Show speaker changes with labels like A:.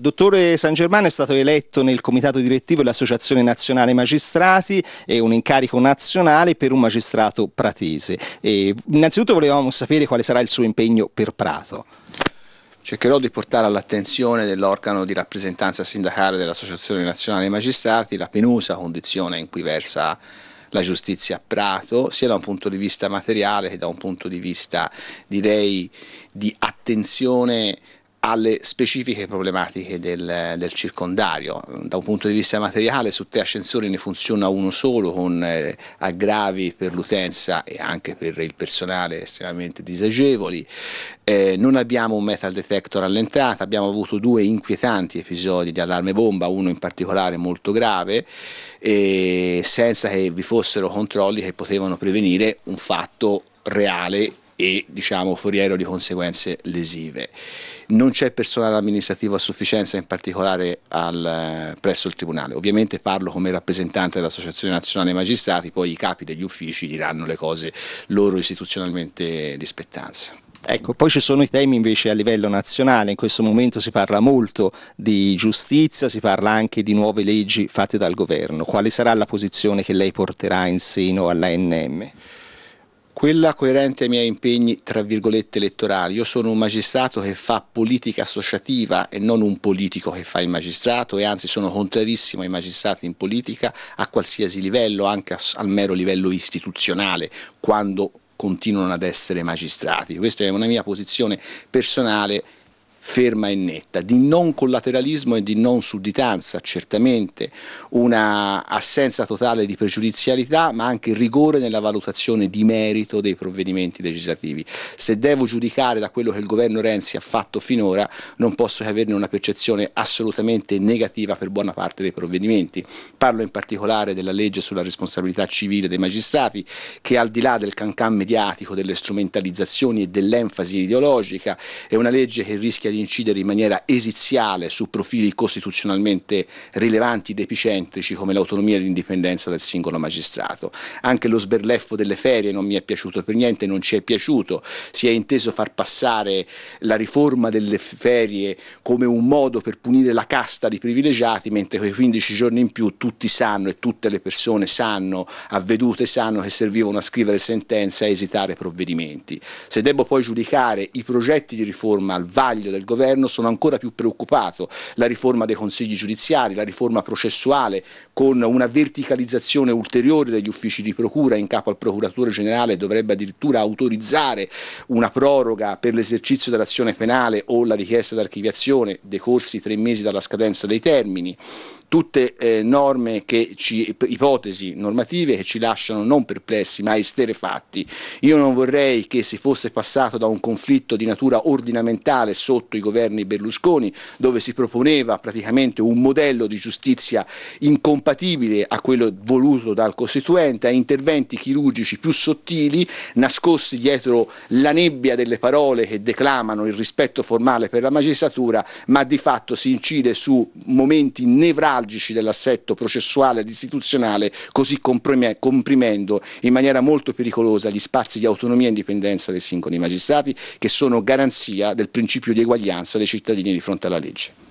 A: Dottore San Germano è stato eletto nel comitato direttivo dell'Associazione Nazionale Magistrati e un incarico nazionale per un magistrato pratese. E innanzitutto volevamo sapere quale sarà il suo impegno per Prato. Cercherò di portare all'attenzione dell'organo
B: di rappresentanza sindacale dell'Associazione Nazionale Magistrati la penosa condizione in cui versa la giustizia a Prato, sia da un punto di vista materiale che da un punto di vista direi di attenzione alle specifiche problematiche del, del, circondario. Da un punto di vista materiale su tre ascensori ne funziona uno solo con eh, aggravi per l'utenza e anche per il personale estremamente disagevoli. Eh, non abbiamo un metal detector all'entrata, abbiamo avuto due inquietanti episodi di allarme bomba, uno in particolare molto grave, senza che vi fossero controlli che potevano prevenire un fatto reale e diciamo foriero di conseguenze lesive. Non c'è personale amministrativo a sufficienza in particolare al, presso il Tribunale. Ovviamente parlo come rappresentante dell'Associazione
A: Nazionale Magistrati, poi i capi degli uffici diranno le cose loro istituzionalmente di spettanza. Ecco, poi ci sono i temi invece a livello nazionale, in questo momento si parla molto di giustizia, si parla anche di nuove leggi fatte dal governo. Quale sarà la posizione che lei porterà in seno all'ANM? quella coerente ai miei impegni,
B: tra virgolette, elettorali. Io sono un magistrato che fa politica associativa e non un politico che fa il magistrato e anzi sono contrarissimo ai magistrati in politica a qualsiasi livello, anche al mero livello istituzionale, quando continuano ad essere magistrati. Questa è una mia posizione personale ferma e netta, di non collateralismo e di non sudditanza, certamente una assenza totale di pregiudizialità ma anche rigore nella valutazione di merito dei provvedimenti legislativi. Se devo giudicare da quello che il governo Renzi ha fatto finora non posso che averne una percezione assolutamente negativa per buona parte dei provvedimenti. Parlo in particolare della legge sulla responsabilità civile dei magistrati che al di là del cancan mediatico, delle strumentalizzazioni e dell'enfasi ideologica è una legge che rischia rischia di incidere in maniera esiziale su profili costituzionalmente rilevanti ed epicentrici come l'autonomia e l'indipendenza del singolo magistrato. Anche lo sberleffo delle ferie non mi è piaciuto per niente, non ci è piaciuto, si è inteso far passare la riforma delle ferie come un modo per punire la casta di privilegiati, mentre quei 15 giorni in più tutti sanno e tutte le persone sanno, avvedute sanno che servivano a scrivere sentenze e esitare provvedimenti. Se devo poi giudicare i progetti di riforma al vaglio del del governo sono ancora più preoccupato, la riforma dei consigli giudiziari, la riforma processuale con una verticalizzazione ulteriore degli uffici di procura in capo al procuratore generale dovrebbe addirittura autorizzare una proroga per l'esercizio dell'azione penale o la richiesta d'archiviazione decorsi tre mesi dalla scadenza dei termini tutte eh, norme che ci, ipotesi normative che ci lasciano non perplessi ma esterefatti. Io non vorrei che si fosse passato da un conflitto di natura ordinamentale sotto i governi Berlusconi, dove si proponeva praticamente un modello di giustizia incompatibile a quello voluto dal Costituente, a interventi chirurgici più sottili, nascosti dietro la nebbia delle parole che declamano il rispetto formale per la magistratura, ma di fatto si incide su momenti nevrali nevralgici dell'assetto processuale ed istituzionale, così comprimendo in maniera molto pericolosa gli spazi di autonomia e indipendenza dei singoli magistrati, che sono garanzia del principio di eguaglianza dei cittadini di fronte alla legge.